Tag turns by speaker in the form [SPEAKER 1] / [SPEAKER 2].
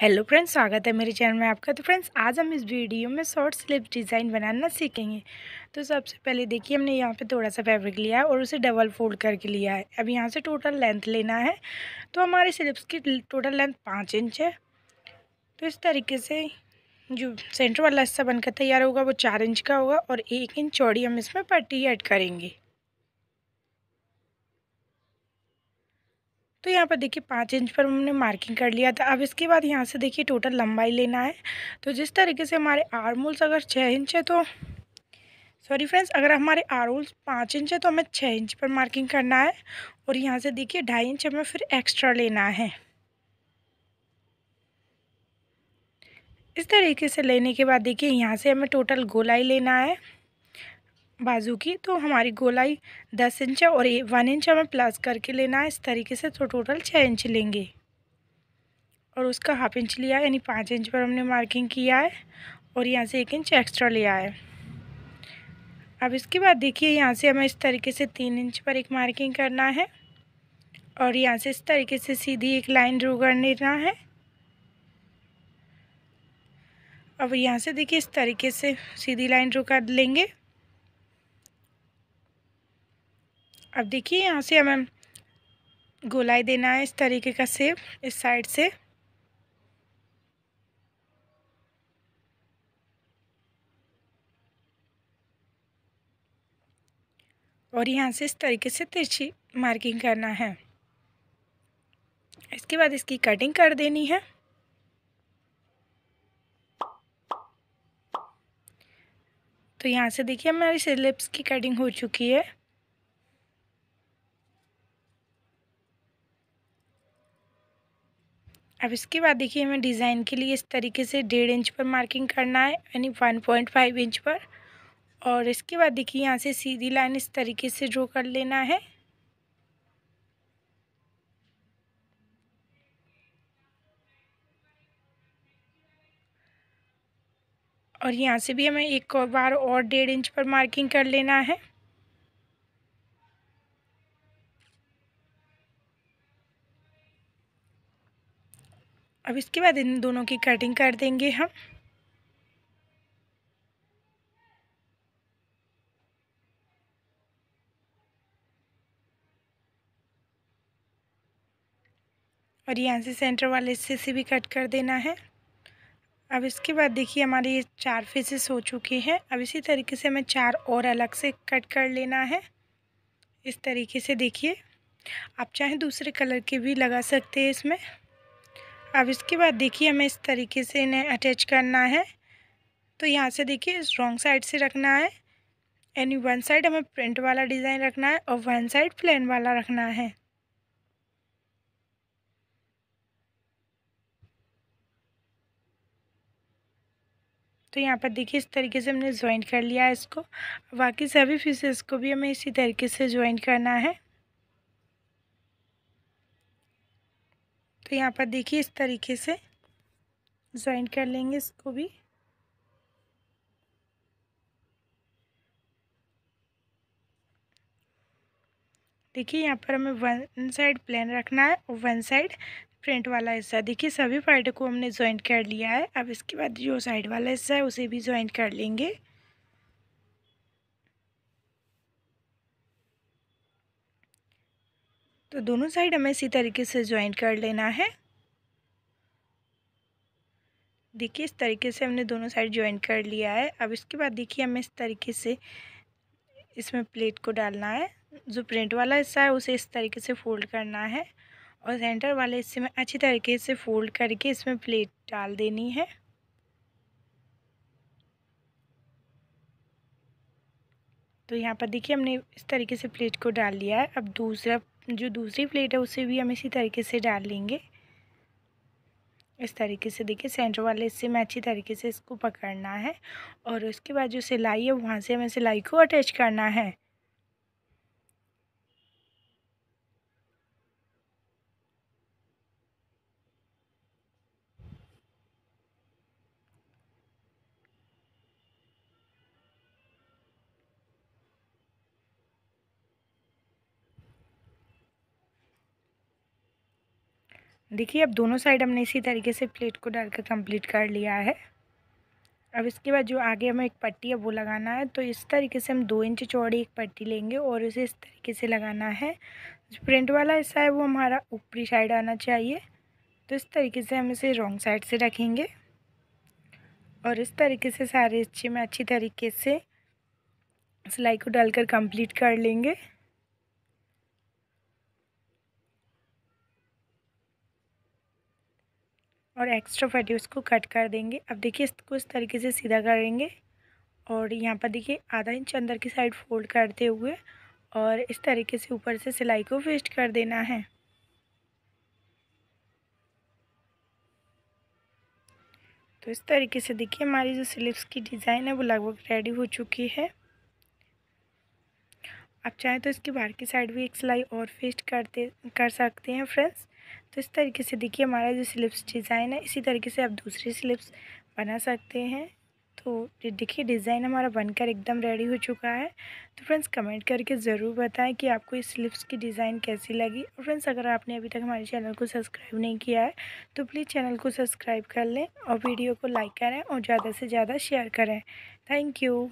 [SPEAKER 1] hello friends स्वागत है मेरे चैनल में आपका तो फ्रेंड्स आज हम इस वीडियो में शॉर्ट स्लिप डिज़ाइन बनाना सीखेंगे तो सबसे पहले देखिए हमने यहाँ पे थोड़ा सा फैब्रिक लिया है और उसे डबल फोल्ड करके लिया है अब यहाँ से टोटल लेंथ लेना है तो हमारे स्लिप्स की टोटल लेंथ पाँच इंच है तो इस तरीके से जो सेंटर वाला हिस्सा बनकर तैयार होगा वो चार इंच का होगा और एक इंच चौड़ी हम इसमें पट्टी ऐड करेंगे तो यहाँ पर देखिए पाँच इंच पर हमने मार्किंग कर लिया था अब इसके बाद यहाँ से देखिए टोटल लंबाई लेना है तो जिस तरीके से हमारे आरमूल्स अगर छः इंच है तो सॉरी फ्रेंड्स अगर हमारे आर्मोल्स पाँच इंच है तो हमें छः इंच पर मार्किंग करना है और यहाँ से देखिए ढाई इंच हमें फिर एक्स्ट्रा लेना है इस तरीके से लेने के बाद देखिए यहाँ से हमें टोटल गोलाई लेना है बाजू की तो हमारी गोलाई दस इंच और वन इंच हमें प्लस करके लेना है इस तरीके से तो टोटल छः इंच लेंगे और उसका हाफ इंच लिया है यानी पाँच इंच पर हमने मार्किंग किया है और यहाँ से एक इंच एक्स्ट्रा लिया है अब इसके बाद देखिए यहाँ से हमें इस तरीके से तीन इंच पर एक मार्किंग करना है और यहाँ से इस तरीके से सीधी एक लाइन ड्रू कर लेना है अब यहाँ से देखिए इस तरीके से सीधी लाइन ड्रू कर लेंगे अब देखिए यहाँ से हमें गोलाई देना है इस तरीके का सेप इस साइड से और यहाँ से इस तरीके से तिरछी मार्किंग करना है इसके बाद इसकी कटिंग कर देनी है तो यहाँ से देखिए हमारी स्लिप्स की कटिंग हो चुकी है अब इसके बाद देखिए हमें डिज़ाइन के लिए इस तरीके से डेढ़ इंच पर मार्किंग करना है यानी वन पॉइंट फाइव इंच पर और इसके बाद देखिए यहाँ से सीधी लाइन इस तरीके से ड्रॉ कर लेना है और यहाँ से भी हमें एक बार और डेढ़ इंच पर मार्किंग कर लेना है अब इसके बाद इन दोनों की कटिंग कर देंगे हम और यहाँ से सेंटर वाले हिस्से से भी कट कर देना है अब इसके बाद देखिए हमारे ये चार फेसेस हो चुके हैं अब इसी तरीके से हमें चार और अलग से कट कर लेना है इस तरीके से देखिए आप चाहें दूसरे कलर के भी लगा सकते हैं इसमें अब इसके बाद देखिए हमें इस तरीके से इन्हें अटैच करना है तो यहाँ से देखिए इस रॉन्ग साइड से रखना है यानी वन साइड हमें प्रिंट वाला डिज़ाइन रखना है और वन साइड प्लेन वाला रखना है तो यहाँ पर देखिए इस तरीके से हमने ज्वाइन कर लिया है इसको बाकी सभी फीसेस को भी हमें इसी तरीके से ज्वाइन करना है तो यहाँ पर देखिए इस तरीके से ज्वाइन कर लेंगे इसको भी देखिए यहाँ पर हमें वन साइड प्लेन रखना है और वन साइड प्रिंट वाला हिस्सा देखिए सभी पार्ट को हमने ज्वाइंट कर लिया है अब इसके बाद जो साइड वाला हिस्सा है उसे भी ज्वाइंट कर लेंगे तो दोनों साइड हमें इसी तरीके से ज्वाइन कर लेना है देखिए इस तरीके से हमने दोनों साइड ज्वाइन कर लिया है अब इसके बाद देखिए हमें इस तरीके से इसमें प्लेट को डालना है जो प्रिंट वाला हिस्सा है उसे इस तरीके से फोल्ड करना है और सेंटर वाले हिस्से में अच्छी तरीके से फोल्ड करके इसमें प्लेट डाल देनी है तो यहाँ पर देखिए हमने इस तरीके से प्लेट को डाल लिया है अब दूसरा जो दूसरी प्लेट है उसे भी हम इसी तरीके से डाल लेंगे इस तरीके से देखिए सेंटर वाले इससे मैं अच्छी तरीके से इसको पकड़ना है और उसके बाद जो सिलाई है वहाँ से हमें सिलाई को अटैच करना है देखिए अब दोनों साइड हमने इसी तरीके से प्लेट को डालकर कंप्लीट कर लिया है अब इसके बाद जो आगे हमें एक पट्टी है वो लगाना है तो इस तरीके से हम दो इंच चौड़ी एक पट्टी लेंगे और उसे इस तरीके से लगाना है जो प्रिंट वाला हिस्सा है वो हमारा ऊपरी साइड आना चाहिए तो इस तरीके से हम इसे रॉन्ग साइड से रखेंगे और इस तरीके से सारे हिस्से में अच्छी तरीके से सिलाई को डालकर कंप्लीट कर लेंगे और एक्स्ट्रा फटी उसको कट कर देंगे अब देखिए इसको इस तरीके से सीधा करेंगे और यहाँ पर देखिए आधा इंच अंदर की साइड फोल्ड करते हुए और इस तरीके से ऊपर से सिलाई को फेस्ट कर देना है तो इस तरीके से देखिए हमारी जो स्लीव्स की डिज़ाइन है वो लगभग रेडी हो चुकी है आप चाहें तो इसकी बाहर की साइड भी एक सिलाई और फेस्ट करते कर सकते हैं फ्रेंड्स तो इस तरीके से देखिए हमारा जो स्लिप्स डिज़ाइन है इसी तरीके से आप दूसरी स्लिप्स बना सकते हैं तो देखिए डिज़ाइन हमारा बनकर एकदम रेडी हो चुका है तो फ्रेंड्स कमेंट करके ज़रूर बताएं कि आपको इस स्लिप्स की डिज़ाइन कैसी लगी और फ्रेंड्स अगर आपने अभी तक हमारे चैनल को सब्सक्राइब नहीं किया है तो प्लीज़ चैनल को सब्सक्राइब कर लें और वीडियो को लाइक करें और ज़्यादा से ज़्यादा शेयर करें थैंक यू